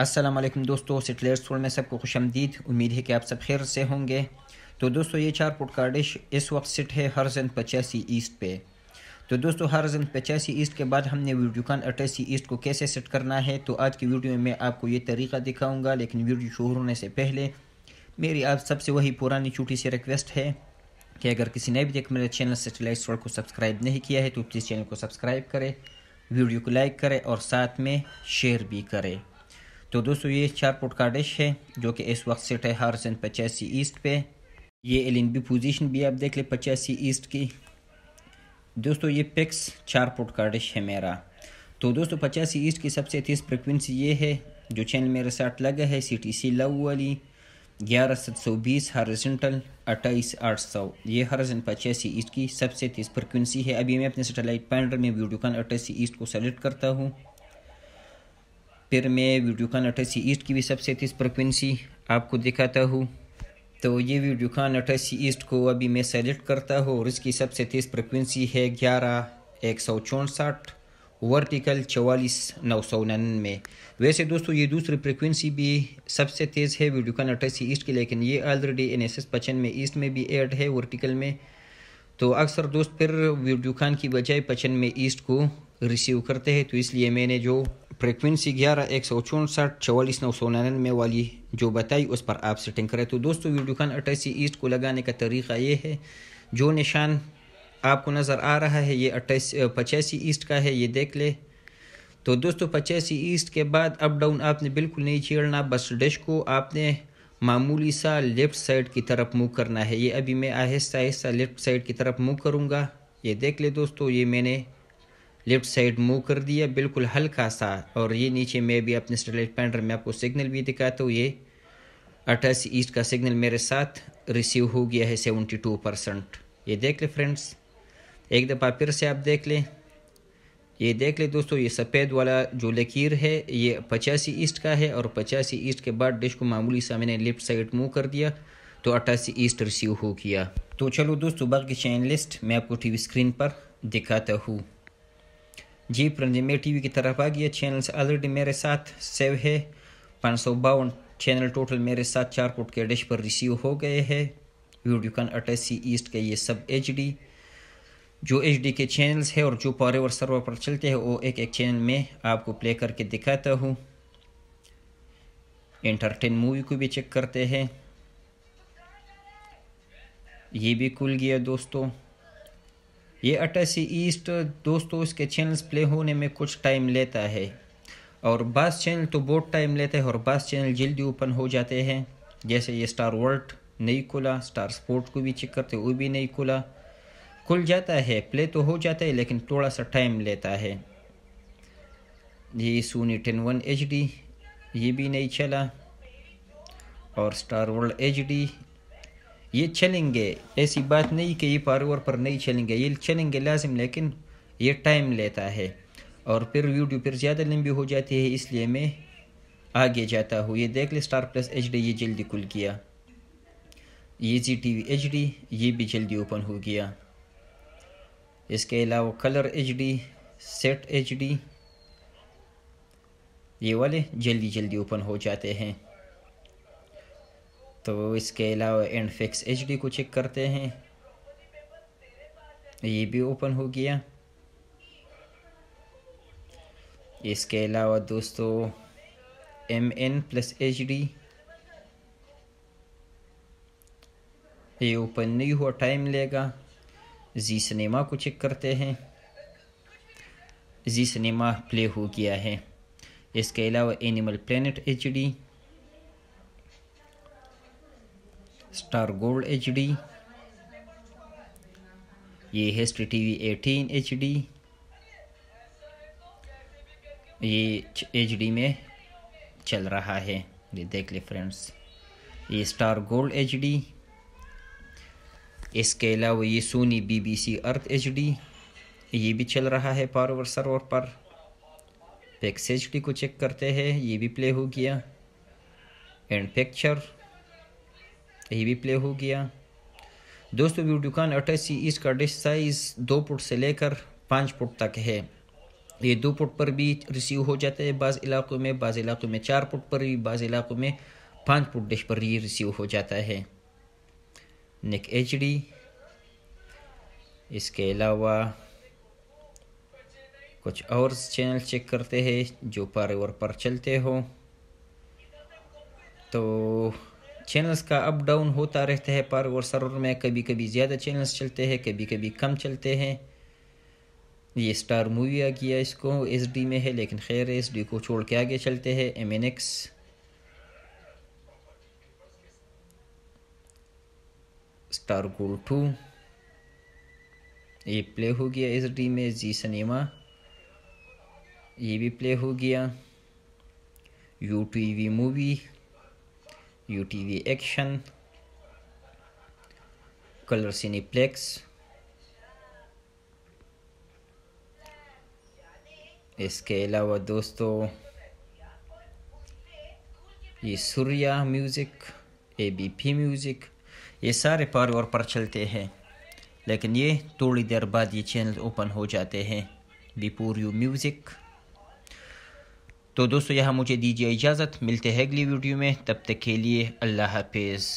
असलम दोस्तों settlers world में सबको खुश आमदीद उम्मीद है कि आप सब खैर से होंगे तो दोस्तों ये चार का डिश इस वक्त सेट है हर्जन पचासी ईस्ट पे तो दोस्तों हर्जन पचासी ईस्ट के बाद हमने वीडियो कान अट्ठासी ईस्ट को कैसे सेट करना है तो आज की वीडियो में मैं आपको ये तरीका दिखाऊँगा लेकिन वीडियो शुरू होने से पहले मेरी आप सबसे वही पुरानी छोटी सी रिक्वेस्ट है कि अगर किसी ने अभी तक मेरे चैनल सेटेलाइट वर्ल्ड को सब्सक्राइब नहीं किया है तो प्लीज़ चैनल को सब्सक्राइब करें वीडियो को लाइक करें और साथ में शेयर भी करें तो दोस्तों ये चार पुट का डिश है जो कि इस वक्त सेट है सन पचासी ईस्ट पे ये एल एन बी पोजिशन भी आप देख ले पचासी ईस्ट की दोस्तों ये पिक्स चार पुट का डिश है मेरा तो दोस्तों पचासी ईस्ट की सबसे तेज़ फ्रिक्वेंसी ये है जो चैनल मेरे साथ लगा है सी टी सी लव वाली ग्यारह सत सौ बीस हॉरिजेंटल अट्ठाईस आठ सौ ये हॉरिजन पचासी ईस्ट की सबसे तेज़ फ्रिक्वेंसी है अभी मैं अपने सेटेलाइट पैनल में वीडियोकॉन अट्ठासी ईस्ट को सेलेक्ट करता हूँ फिर मैं वीडियो खान अट्ठासी ईस्ट की भी सबसे तेज फ्रिक्वेंसी आपको दिखाता हूँ तो ये वीडियो खान अट्ठासी ईस्ट को अभी मैं सेलेक्ट करता हूँ और इसकी सबसे तेज फ्रिक्वेंसी है ग्यारह एक सौ चौंसठ वर्टिकल चवालीस नौ सौ उन्नवे वैसे दोस्तों ये दूसरी फ्रिक्वेंसी भी सबसे तेज़ है वीडियो खान अट्ठासी ईस्ट की लेकिन ये ऑलरेडी एन एस एस में ईस्ट में भी एड है वर्टिकल में तो अक्सर दोस्त फिर वीडियो खान की बजाय पचन में ईस्ट को रिसीव करते हैं तो इसलिए मैंने जो फ्रिक्वेंसी ग्यारह एक सौ चौंसठ चवालीस नौ सौ निन्यानवे वाली जो बताई उस पर आप सेटिंग करें तो दोस्तों वीडियो खान अट्ठासी ईस्ट को लगाने का तरीका ये है जो निशान आपको नज़र आ रहा है ये अट्ठाईस पचासी ईस्ट का है ये देख ले तो दोस्तों पचासी ईस्ट के बाद अप डाउन आपने बिल्कुल नहीं छेड़ना बस डिश को आपने मामूली सा लेफ़्ट साइड की तरफ मूव करना है ये अभी मैं आहिस्ता आहिस्ता लेफ़्ट साइड की तरफ मूव करूँगा ये देख ले दोस्तों ये मैंने लेफ्ट साइड मूव कर दिया बिल्कुल हल्का सा और ये नीचे मैं भी अपने स्टेलाइट पैंटर में आपको सिग्नल भी दिखाता हूँ ये अट्ठासी ईस्ट का सिग्नल मेरे साथ रिसीव हो गया है सेवेंटी टू परसेंट ये देख लें फ्रेंड्स एक दफ़ा फिर से आप देख लें ये देख लें दोस्तों ये सफ़ेद वाला जो लकीर है ये पचासी ईस्ट का है और पचासी ईस्ट के बाद डिश को मामूली सा मैंने लेफ्ट साइड मूव कर दिया तो अट्ठासी ईस्ट रिसीव हो गया तो चलो दोस्तों बाकी चैन लिस्ट मैं आपको वी स्क्रीन पर दिखाता हूँ जी प्रंजिमे टीवी की तरफ आ गया चैनल्स ऑलरेडी मेरे साथ सेव है पाँच सौ बावन चैनल टोटल मेरे साथ चार कोट के डिश पर रिसीव हो गए हैं वीडियोकॉन अटैसी ईस्ट के ये सब एच डी जो एच डी के चैनल्स है और जो और सर्वर पर चलते हैं वो एक एक चैनल में आपको प्ले करके दिखाता हूँ एंटरटेन मूवी को भी चेक करते हैं ये भी खुल गया दोस्तों ये अट्ठासी ईस्ट दोस्तों इसके चैनल्स प्ले होने में कुछ टाइम लेता है और बस चैनल तो बहुत टाइम लेते हैं और बस चैनल जल्दी ओपन हो जाते हैं जैसे ये स्टार वर्ल्ड नहीं खुला स्टार स्पोर्ट को भी चेक करते वो भी नहीं खुला खुल जाता है प्ले तो हो जाता है लेकिन थोड़ा सा टाइम लेता है ये सोनी टेन वन एच डी ये भी नहीं चला और स्टार वर्ल्ड एच डी ये चलेंगे ऐसी बात नहीं कि ये फॉरवर पर नहीं चलेंगे ये चलेंगे लाजिम लेकिन ये टाइम लेता है और फिर वीडियो फिर ज़्यादा लंबी हो जाती है इसलिए मैं आगे जाता हूँ ये देख ले स्टार प्लस एच ये जल्दी खुल गया ये जी टी वी एच ये भी जल्दी ओपन हो गया इसके अलावा कलर एच सेट एच ये वाले जल्दी जल्दी ओपन हो जाते हैं तो इसके अलावा एंड फिक्स एच डी को चेक करते हैं ये भी ओपन हो गया इसके अलावा दोस्तों एम एन प्लस एच डी ये ओपन नहीं हुआ टाइम लेगा जी सिनेमा को चेक करते हैं जी सिनेमा प्ले हो गया है इसके अलावा animal planet H D star gold H डी ये है S T V eighteen H डी ये एच डी में चल रहा है ये देख ले फ्रेंड्स ये स्टार गोल्ड एच डी इसके अलावा ये सोनी बीबीसी अर्थ एच डी ये भी चल रहा है पावर सर्वर पर पैक्स एच डी को चेक करते हैं ये भी प्ले हो गया एंड पिक्चर ये भी प्ले हो गया दोस्तों वीडियो कान अट्ठासी इसका डिश साइज़ दो फुट से लेकर पाँच फुट तक है ये दो फुट पर भी रिसीव हो जाता है बाज़ इलाक़ों में बाज़ इलाक़ों में चार फुट पर भी बाज़ इलाक़ों में पाँच फुट डिश पर ही रिसीव हो जाता है नेक एच डी इसके अलावा कुछ और चैनल चेक करते हैं जो पारे और पर चलते हो तो चैनल्स का अप डाउन होता रहता है पर और सर्वर में कभी कभी ज़्यादा चैनल्स चलते हैं कभी कभी कम चलते हैं ये स्टार मूवी आ गया इसको एस में है लेकिन खैर एस को छोड़ के आगे चलते हैं M N X star gold two ये प्ले हो गया एस डी में जी सिनेमा ये भी प्ले हो गया U T V movie UTV Action, Color Cineplex, इसके अलावा दोस्तों ये Surya music A B P music ये सारे और पर चलते हैं लेकिन ये थोड़ी देर बाद ये चैनल ओपन हो जाते हैं बिपोर यू म्यूज़िक तो दोस्तों यहाँ मुझे दीजिए इजाज़त मिलते हैं अगली वीडियो में तब तक के लिए अल्लाह हाफिज़